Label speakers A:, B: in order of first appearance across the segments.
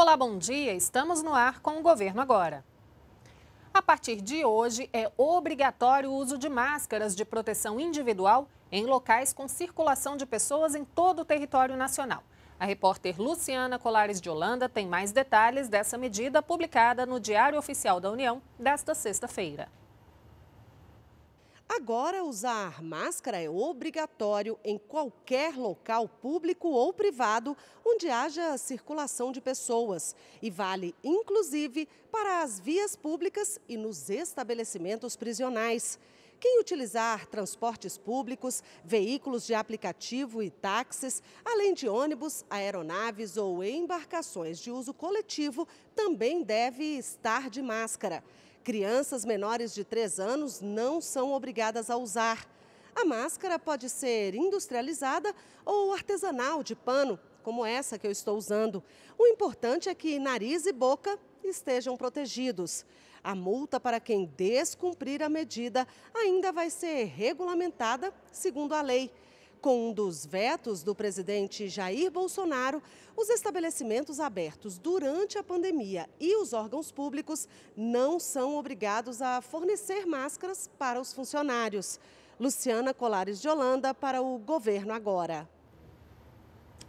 A: Olá, bom dia. Estamos no ar com o governo agora. A partir de hoje, é obrigatório o uso de máscaras de proteção individual em locais com circulação de pessoas em todo o território nacional. A repórter Luciana Colares de Holanda tem mais detalhes dessa medida publicada no Diário Oficial da União desta sexta-feira.
B: Agora, usar máscara é obrigatório em qualquer local público ou privado onde haja circulação de pessoas e vale, inclusive, para as vias públicas e nos estabelecimentos prisionais. Quem utilizar transportes públicos, veículos de aplicativo e táxis, além de ônibus, aeronaves ou embarcações de uso coletivo, também deve estar de máscara. Crianças menores de 3 anos não são obrigadas a usar. A máscara pode ser industrializada ou artesanal de pano, como essa que eu estou usando. O importante é que nariz e boca estejam protegidos. A multa para quem descumprir a medida ainda vai ser regulamentada segundo a lei. Com um dos vetos do presidente Jair Bolsonaro, os estabelecimentos abertos durante a pandemia e os órgãos públicos não são obrigados a fornecer máscaras para os funcionários.
A: Luciana Colares de Holanda para o Governo Agora.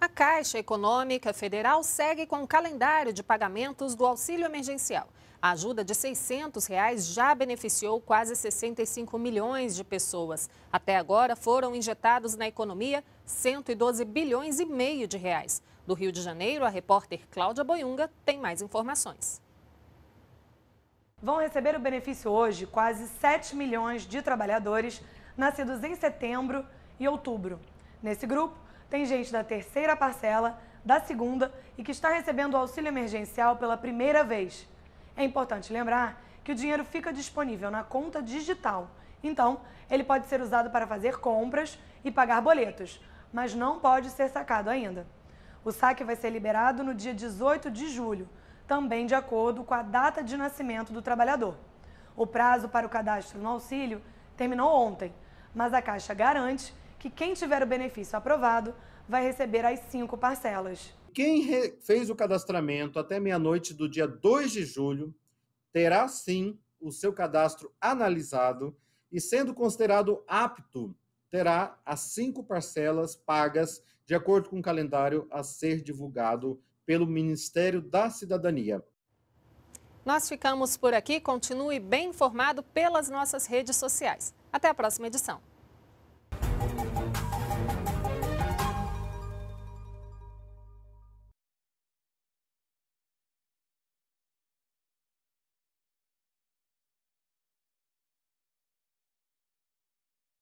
A: A Caixa Econômica Federal segue com o calendário de pagamentos do auxílio emergencial. A ajuda de R$ 600 reais já beneficiou quase 65 milhões de pessoas. Até agora foram injetados na economia 112 bilhões e meio de reais. Do Rio de Janeiro, a repórter Cláudia Boiunga tem mais informações.
C: Vão receber o benefício hoje quase 7 milhões de trabalhadores nascidos em setembro e outubro. Nesse grupo, tem gente da terceira parcela, da segunda e que está recebendo o auxílio emergencial pela primeira vez. É importante lembrar que o dinheiro fica disponível na conta digital. Então, ele pode ser usado para fazer compras e pagar boletos, mas não pode ser sacado ainda. O saque vai ser liberado no dia 18 de julho, também de acordo com a data de nascimento do trabalhador. O prazo para o cadastro no auxílio terminou ontem, mas a Caixa garante que quem tiver o benefício aprovado vai receber as cinco parcelas.
D: Quem fez o cadastramento até meia-noite do dia 2 de julho terá sim o seu cadastro analisado e, sendo considerado apto, terá as cinco parcelas pagas de acordo com o calendário a ser divulgado pelo Ministério da Cidadania.
A: Nós ficamos por aqui. Continue bem informado pelas nossas redes sociais. Até a próxima edição.